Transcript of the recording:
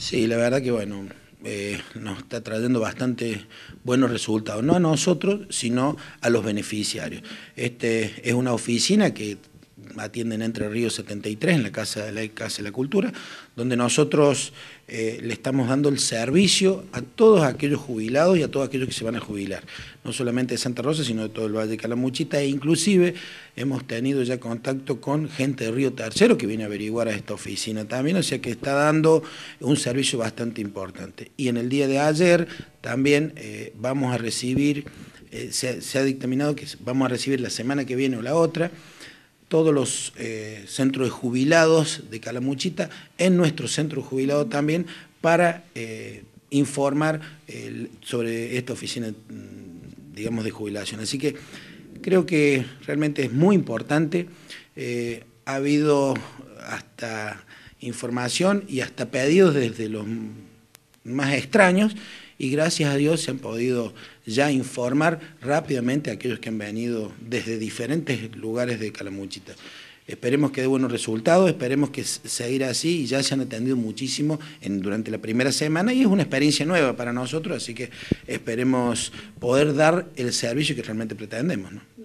Sí, la verdad que bueno, eh, nos está trayendo bastante buenos resultados, no a nosotros, sino a los beneficiarios. Este es una oficina que atienden Entre Río 73, en la Casa de la, Casa de la Cultura, donde nosotros eh, le estamos dando el servicio a todos aquellos jubilados y a todos aquellos que se van a jubilar, no solamente de Santa Rosa, sino de todo el Valle de Calamuchita, e inclusive hemos tenido ya contacto con gente de Río Tercero que viene a averiguar a esta oficina también, o sea que está dando un servicio bastante importante. Y en el día de ayer también eh, vamos a recibir, eh, se ha dictaminado que vamos a recibir la semana que viene o la otra, todos los eh, centros de jubilados de Calamuchita, en nuestro centro jubilado también, para eh, informar sobre esta oficina, mm, digamos, de jubilación. Así que creo que realmente es muy importante. Eh, ha habido hasta información y hasta pedidos desde los más extraños y gracias a Dios se han podido ya informar rápidamente a aquellos que han venido desde diferentes lugares de Calamuchita. Esperemos que dé buenos resultados, esperemos que seguir así y ya se han atendido muchísimo en, durante la primera semana y es una experiencia nueva para nosotros, así que esperemos poder dar el servicio que realmente pretendemos. ¿no?